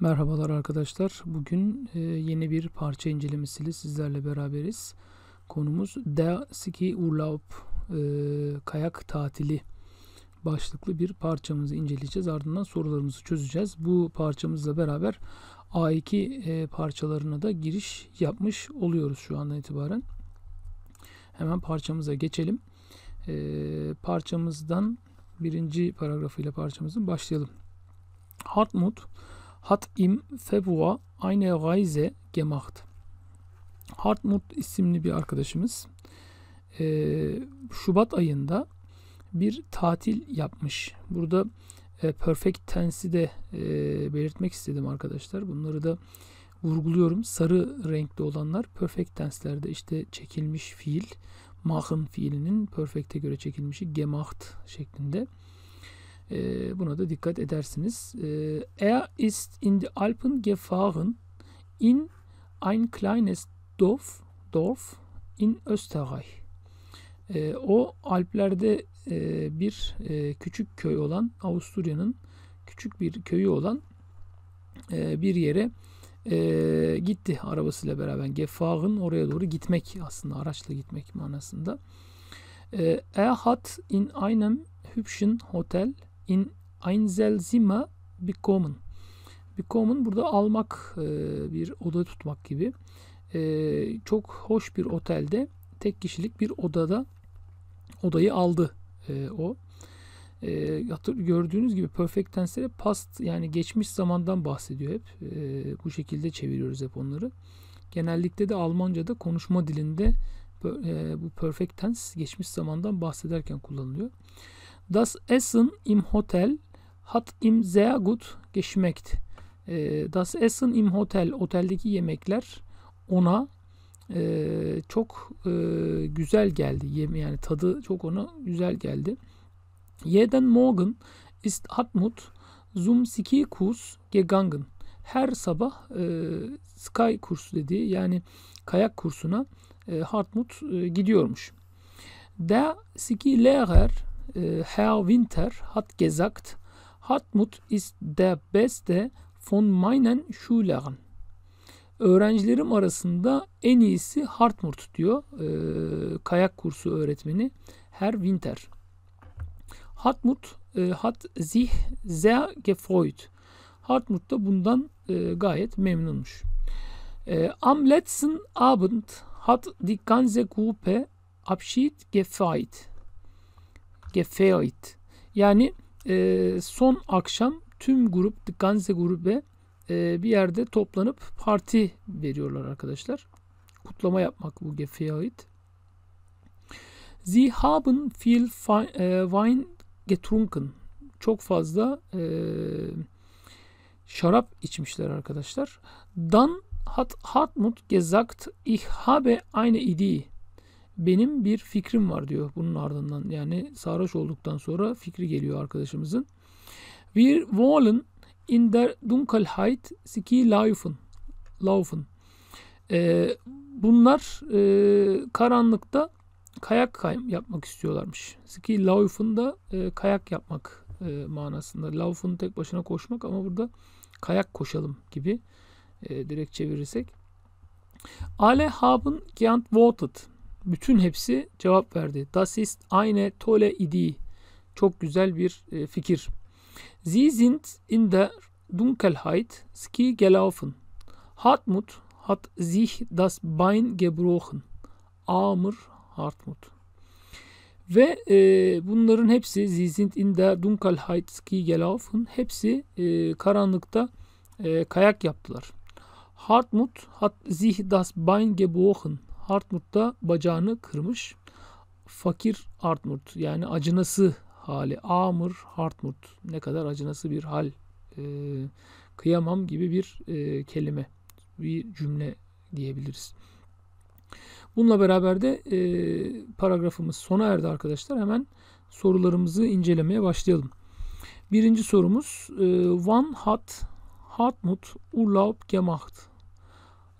Merhabalar arkadaşlar. Bugün e, yeni bir parça incelemesiyle sizlerle beraberiz. Konumuz Der Ski Urlaub e, kayak tatili başlıklı bir parçamızı inceleyeceğiz. Ardından sorularımızı çözeceğiz. Bu parçamızla beraber A2 e, parçalarına da giriş yapmış oluyoruz şu andan itibaren. Hemen parçamıza geçelim. Parçamızdan birinci paragrafıyla parçamızın başlayalım. Hartmut hat im Februar eine Reise gemacht. Hartmut isimli bir arkadaşımız e, Şubat ayında bir tatil yapmış. Burada e, perfect tense'i de e, belirtmek istedim arkadaşlar. Bunları da vurguluyorum. Sarı renkli olanlar perfect tense'lerde işte çekilmiş fiil, machen fiilinin perfect'e göre çekilmişi gemacht şeklinde. E, buna da dikkat edersiniz. E, er ist in die Alpen gefahren in ein kleines Dorf, Dorf in Österreich. E, o Alplerde e, bir e, küçük köy olan Avusturya'nın küçük bir köyü olan e, bir yere e, gitti arabasıyla beraber. Gefahren oraya doğru gitmek aslında araçla gitmek manasında. E, er hat in einem hübschen Hotel in Einzelzimmer bekommen. Bekommen burada almak e, bir oda tutmak gibi. E, çok hoş bir otelde tek kişilik bir odada odayı aldı e, o. E, hatır, gördüğünüz gibi perfect tense'lere past yani geçmiş zamandan bahsediyor hep. E, bu şekilde çeviriyoruz hep onları. Genellikle de Almanca'da konuşma dilinde e, bu perfect tense geçmiş zamandan bahsederken kullanılıyor. Das Essen im Hotel hat ihm sehr gut geschmeckt. Ee, das Essen im Hotel, oteldeki yemekler ona e, çok e, güzel geldi. Yani tadı çok ona güzel geldi. Jeden Morgen ist Hartmut zum Ski Kurs gegangen. Her sabah e, Sky kursu dediği yani kayak kursuna e, Hartmut e, gidiyormuş. Der Ski Lehrer e, Herr Winter hat gesagt, Hartmut ist der Beste von meinen Schülern. Öğrencilerim arasında en iyisi Hartmut diyor e, kayak kursu öğretmeni Herr Winter. Hartmut e, hat sich sehr gefreut. Hartmut da bundan e, gayet memnunmuş. E, am letzten Abend hat die ganze Gruppe Abschied gefeiert. Gefeit. Yani e, son akşam tüm grup The Ganze grubu e, bir yerde toplanıp parti veriyorlar arkadaşlar. Kutlama yapmak bu Gefeit. Sie haben viel e, Wein getrunken. Çok fazla e, şarap içmişler arkadaşlar. Dan hat Hartmut gesagt, ich habe eine Idee benim bir fikrim var diyor bunun ardından. Yani sarhoş olduktan sonra fikri geliyor arkadaşımızın. Wir wollen in der Dunkelheit ski laufen. laufen. Ee, bunlar e, karanlıkta kayak kay yapmak istiyorlarmış. Ski laufen da e, kayak yapmak e, manasında. Laufen tek başına koşmak ama burada kayak koşalım gibi e, direkt çevirirsek. Ale haben gern voted. Bütün hepsi cevap verdi. Das ist eine tolle Idee. Çok güzel bir e, fikir. Sie sind in der Dunkelheit Ski gelaufen. Hartmut hat sich das Bein gebrochen. Amr Hartmut. Ve e, bunların hepsi Sie sind in der Dunkelheit Ski gelaufen. Hepsi e, karanlıkta e, kayak yaptılar. Hartmut hat sich das Bein gebrochen. Hartmut da bacağını kırmış. Fakir Hartmut yani acınası hali. Amur Hartmut ne kadar acınası bir hal. E, kıyamam gibi bir e, kelime, bir cümle diyebiliriz. Bununla beraber de e, paragrafımız sona erdi arkadaşlar. Hemen sorularımızı incelemeye başlayalım. Birinci sorumuz e, Van hat Hartmut Urlaub gemacht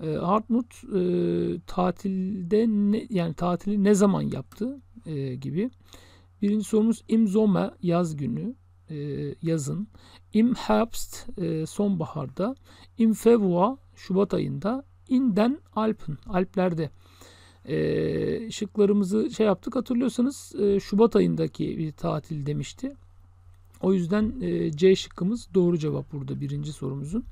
e, Hartmut e, tatilde ne, yani tatili ne zaman yaptı e, gibi. Birinci sorumuz im Sommer yaz günü e, yazın. Im Herbst e, sonbaharda. Im Februar Şubat ayında. Inden Alpen Alplerde. E, şıklarımızı şey yaptık hatırlıyorsanız e, Şubat ayındaki bir tatil demişti. O yüzden e, C şıkkımız doğru cevap burada birinci sorumuzun.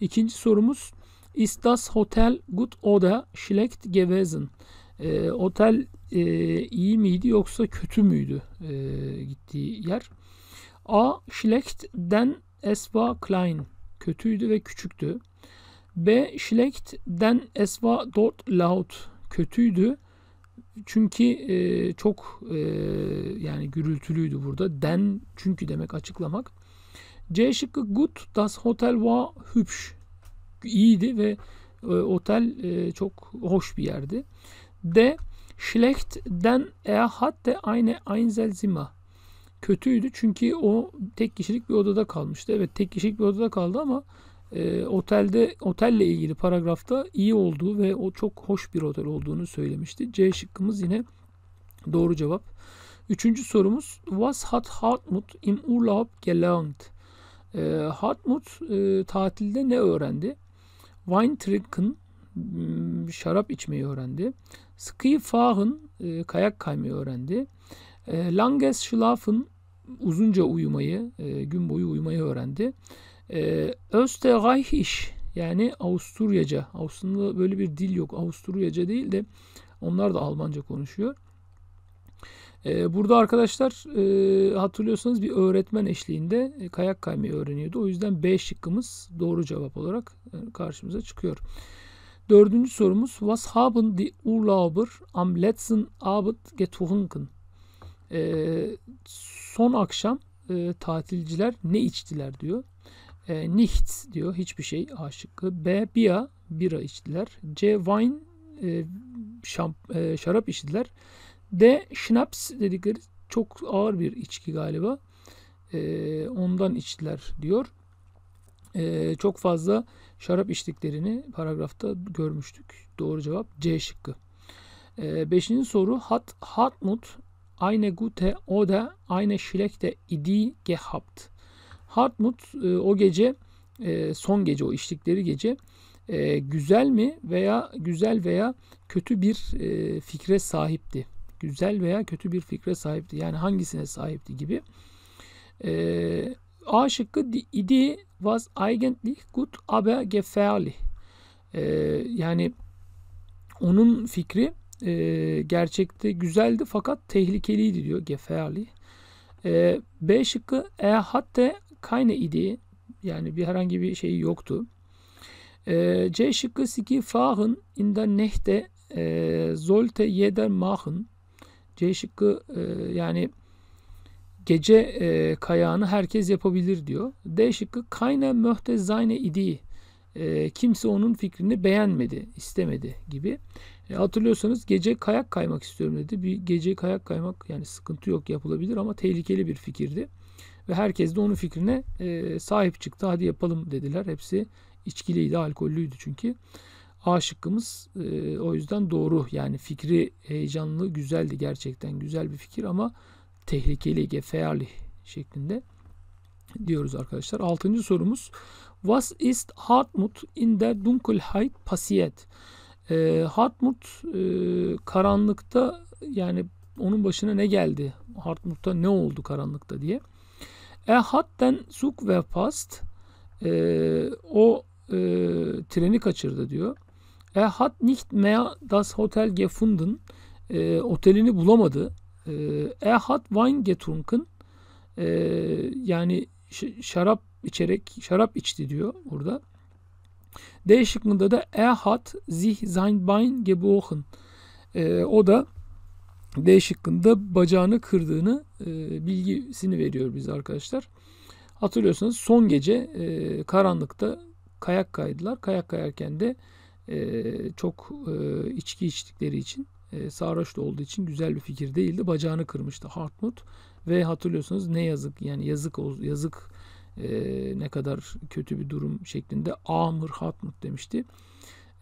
İkinci sorumuz Ist das Hotel gut oder schlecht gewesen? E, otel e, iyi miydi yoksa kötü müydü e, gittiği yer? A. Schlecht'den es war klein. Kötüydü ve küçüktü. B. Schlecht'den es war dort laut. Kötüydü. Çünkü e, çok e, yani gürültülüydü burada. Den çünkü demek açıklamak. C şıkkı gut das Hotel war hübsch iyiydi ve e, otel e, çok hoş bir yerdi. De schlecht den er hatte eine Einzelzimmer. Kötüydü çünkü o tek kişilik bir odada kalmıştı. Evet tek kişilik bir odada kaldı ama e, otelde otelle ilgili paragrafta iyi olduğu ve o çok hoş bir otel olduğunu söylemişti. C şıkkımız yine doğru cevap. Üçüncü sorumuz Was hat Hartmut im Urlaub gelernt? E, Hartmut e, tatilde ne öğrendi? Weintrick'ın ıı, şarap içmeyi öğrendi. Skifah'ın e, ıı, kayak kaymayı öğrendi. E, Langes Schlaf'ın uzunca uyumayı, e, gün boyu uyumayı öğrendi. E, Österreichisch yani Avusturyaca. Avusturya'da böyle bir dil yok. Avusturyaca değil de onlar da Almanca konuşuyor. Ee, burada arkadaşlar e, hatırlıyorsanız bir öğretmen eşliğinde e, kayak kaymayı öğreniyordu. O yüzden B şıkkımız doğru cevap olarak e, karşımıza çıkıyor. Dördüncü sorumuz Was haben die Urlauber am letzten Abend getrunken? Ee, son akşam tatilciler ne içtiler diyor. E, nicht diyor hiçbir şey A şıkkı. B bia bira içtiler. C wine şarap içtiler de şnaps dedikleri çok ağır bir içki galiba. E, ondan içtiler diyor. E, çok fazla şarap içtiklerini paragrafta görmüştük. Doğru cevap C şıkkı. E, beşinci soru Hat, Hartmut eine gute oder eine schlechte idi gehabt. Hartmut e, o gece e, son gece o içtikleri gece e, güzel mi veya güzel veya kötü bir e, fikre sahipti güzel veya kötü bir fikre sahipti. Yani hangisine sahipti gibi. E, A şıkkı idi was eigentlich gut aber gefährlich. E, yani onun fikri e, gerçekte güzeldi fakat tehlikeliydi diyor Gefährlich. E, B şıkkı e hatte keine idi. yani bir herhangi bir şey yoktu. E, C şıkkı Ski fahren in der Nächte e, sollte jeder machen. C şıkkı e, yani gece e, kayağını herkes yapabilir diyor. D şıkkı kayne möhtezayne idi. E, kimse onun fikrini beğenmedi, istemedi gibi. E, hatırlıyorsanız gece kayak kaymak istiyorum dedi. Bir gece kayak kaymak yani sıkıntı yok yapılabilir ama tehlikeli bir fikirdi. Ve herkes de onun fikrine e, sahip çıktı. Hadi yapalım dediler. Hepsi içkiliydi, alkollüydü çünkü. A şıkkımız e, o yüzden doğru. Yani fikri heyecanlı, güzeldi gerçekten. Güzel bir fikir ama tehlikeli, gefährlich şeklinde diyoruz arkadaşlar. Altıncı sorumuz Was ist Hartmut in der Dunkelheit passiert? E, Hartmut e, karanlıkta yani onun başına ne geldi? Hartmut'ta ne oldu karanlıkta diye. Er hat den Zug verpasst. E, o e, treni kaçırdı diyor. Er hat nicht mehr das Hotel gefunden. E, otelini bulamadı. E, er hat Wein getrunken. E, yani şarap içerek şarap içti diyor burada. D şıkkında da er hat sich sein Bein gebrochen. E, o da D şıkkında bacağını kırdığını e, bilgisini veriyor bize arkadaşlar. Hatırlıyorsanız son gece e, karanlıkta kayak kaydılar. Kayak kayarken de e, çok e, içki içtikleri için e, sarhoş da olduğu için güzel bir fikir değildi. Bacağını kırmıştı Hartmut ve hatırlıyorsunuz ne yazık yani yazık yazık e, ne kadar kötü bir durum şeklinde Amr Hartmut demişti.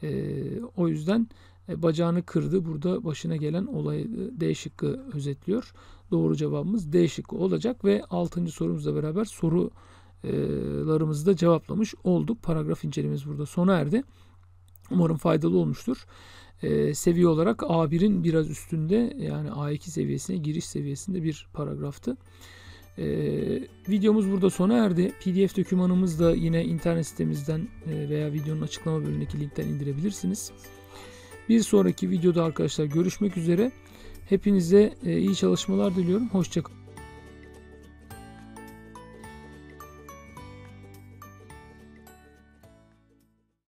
E, o yüzden e, bacağını kırdı. Burada başına gelen olayı e, D şıkkı özetliyor. Doğru cevabımız D şıkkı olacak ve 6. sorumuzla beraber sorularımızı da cevaplamış olduk. Paragraf incelememiz burada sona erdi. Umarım faydalı olmuştur. Ee, seviye olarak A1'in biraz üstünde yani A2 seviyesine giriş seviyesinde bir paragraftı. Ee, videomuz burada sona erdi. PDF dokümanımız da yine internet sitemizden e, veya videonun açıklama bölümündeki linkten indirebilirsiniz. Bir sonraki videoda arkadaşlar görüşmek üzere. Hepinize e, iyi çalışmalar diliyorum. Hoşçakalın.